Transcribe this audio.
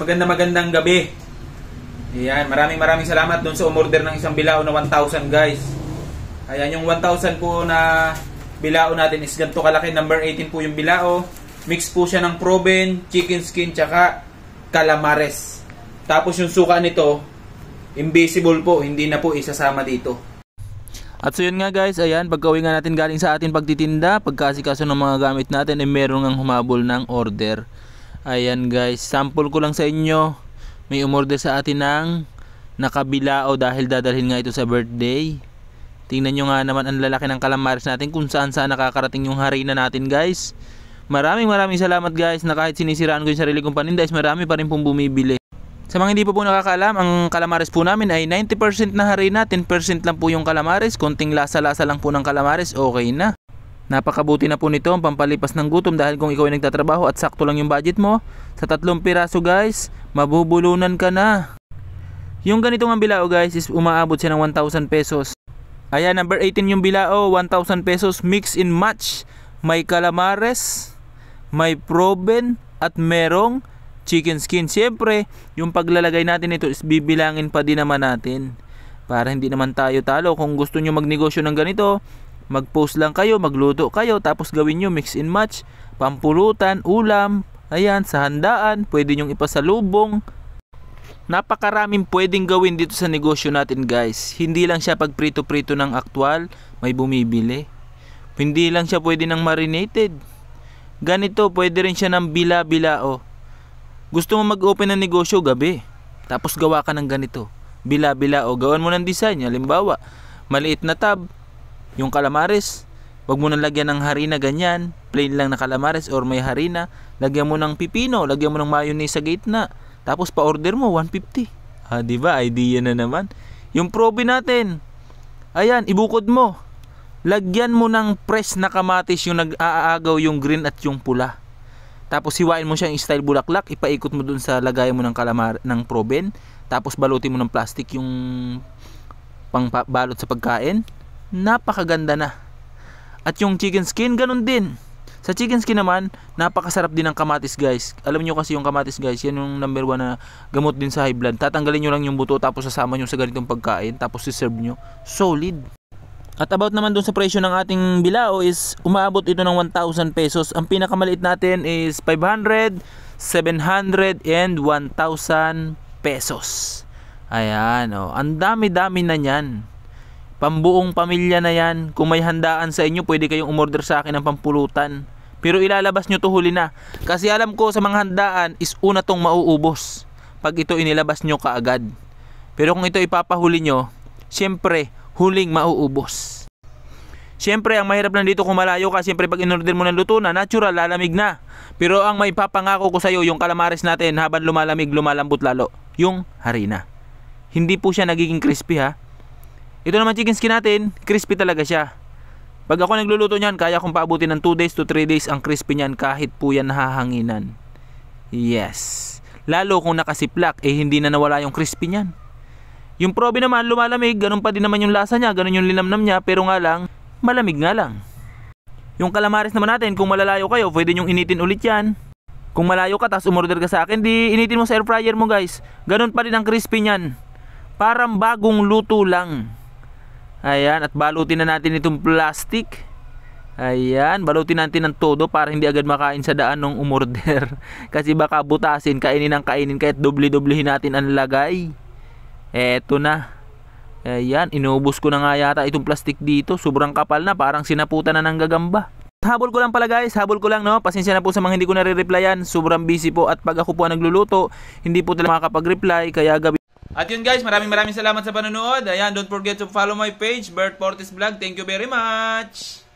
Maganda magandang gabi. Ayan, maraming maraming salamat doon sa umorder ng isang bilao na 1,000 guys. Ayan, yung 1,000 po na bilao natin is ganito kalaki. Number 18 po yung bilao. Mix po siya ng proven, chicken skin, tsaka calamares. Tapos yung suka nito, invisible po, hindi na po isasama dito. At so yun nga guys, ayan, pagka nga natin galing sa atin pagtitinda, pagkasikaso ng mga gamit natin, ay eh, meron ngang humabol ng order. Ayan guys, sample ko lang sa inyo. May umorder sa atin ng nakabilao dahil dadalhin nga ito sa birthday. Tingnan nyo nga naman ang lalaki ng kalamares natin kung saan saan nakakarating yung harina natin guys. Maraming maraming salamat guys na kahit sinisiraan ko yung sarili kong paninda is marami pa rin pong bumibili. Sa mga hindi pa po, nakakaalam, ang kalamares po namin ay 90% na harina, 10% lang po yung kalamares. Konting lasa-lasa lang po ng kalamares, okay na. Napakabuti na po nito ang pampalipas ng gutom dahil kung ikaw ay nagtatrabaho at sakto lang yung budget mo, sa tatlong piraso guys, mabubulunan ka na. Yung ganitong ang bilao guys is umaabot siya ng 1,000 pesos. Ayan, number 18 yung bilao, 1,000 pesos mix in match. May calamares, may proben, at merong chicken skin. Siyempre, yung paglalagay natin ito is bibilangin pa din naman natin para hindi naman tayo talo. Kung gusto nyo magnegosyo ng ganito, Mag-post lang kayo, magluto kayo, tapos gawin nyo mix and match, pampulutan, ulam, ayan, sa handaan, pwede nyong ipasalubong. Napakaraming pwedeng gawin dito sa negosyo natin guys. Hindi lang siya pag prito-prito ng aktwal, may bumibili. Hindi lang siya pwede ng marinated. Ganito, pwede rin siya ng bila-bilao. Gusto mo mag-open ng negosyo gabi, tapos gawa ka ng ganito. Bila-bilao, gawan mo ng design. Halimbawa, maliit na tab, yung kalamares wag mo nang lagyan ng harina ganyan, plain lang na kalamares or may harina, lagyan mo ng pipino, lagyan mo ng mayonnaise sa na tapos pa-order mo 150. Ah, di ba? Idea na naman. Yung probe natin, ayan, ibukod mo. Lagyan mo ng press na kamatis yung nag-aagaw yung green at yung pula. Tapos hiwain mo siya yung style bulaklak, ipaikot mo dun sa lagayan mo ng kalamar ng proben, tapos balutin mo ng plastic yung pangbalot sa pagkain napakaganda na. At yung chicken skin, ganun din. Sa chicken skin naman, napakasarap din ng kamatis guys. Alam nyo kasi yung kamatis guys, yan yung number one na gamot din sa high blood. Tatanggalin nyo lang yung buto tapos sasama nyo sa ganitong pagkain tapos serve nyo. Solid. At about naman dun sa presyo ng ating bilao is umaabot ito ng 1,000 pesos. Ang pinakamaliit natin is 500, 700, and 1,000 pesos. Ayan, oh. ang dami-dami na niyan. Pambuong pamilya na yan. Kung may handaan sa inyo, pwede kayong umorder sa akin ng pampulutan. Pero ilalabas nyo to huli na. Kasi alam ko sa mga handaan is una tong mauubos. Pag ito inilabas nyo kaagad. Pero kung ito ipapahuli nyo, syempre huling mauubos. Siyempre, ang mahirap lang dito kung malayo ka, siyempre pag inorder mo ng luto na, natural, lalamig na. Pero ang may papangako ko sa iyo, yung kalamares natin habang lumalamig, lumalambot lalo, yung harina. Hindi po siya nagiging crispy ha, ito naman chicken skin natin, crispy talaga siya. Pag ako nagluluto niyan, kaya kong paabutin ng 2 days to 3 days ang crispy niyan kahit po yan nahahanginan. Yes. Lalo kung nakasiplak, eh hindi na nawala yung crispy niyan. Yung probe naman, lumalamig, ganun pa din naman yung lasa niya, ganun yung linamnam niya, pero nga lang, malamig nga lang. Yung kalamares naman natin, kung malalayo kayo, pwede nyong initin ulit yan. Kung malayo ka tapos umorder ka sa akin, di initin mo sa air fryer mo guys. Ganun pa rin ang crispy niyan. Parang bagong luto lang. Ayan, at balutin na natin itong plastic. Ayan, balutin natin ng todo para hindi agad makain sa daan ng umorder. Kasi baka butasin, kainin ng kainin, kahit dubli-dublihin natin ang lagay. Eto na. Ayan, inubos ko na nga yata itong plastic dito. Sobrang kapal na, parang sinaputan na ng gagamba. Habol ko lang pala guys, habol ko lang no. Pasensya na po sa mga hindi ko na re replyan Sobrang busy po at pag ako po ang nagluluto, hindi po talaga makakapag-reply. Kaya gabi at yun guys, maraming maraming salamat sa panonood. Ayan, don't forget to follow my page, Bert Portis Vlog. Thank you very much!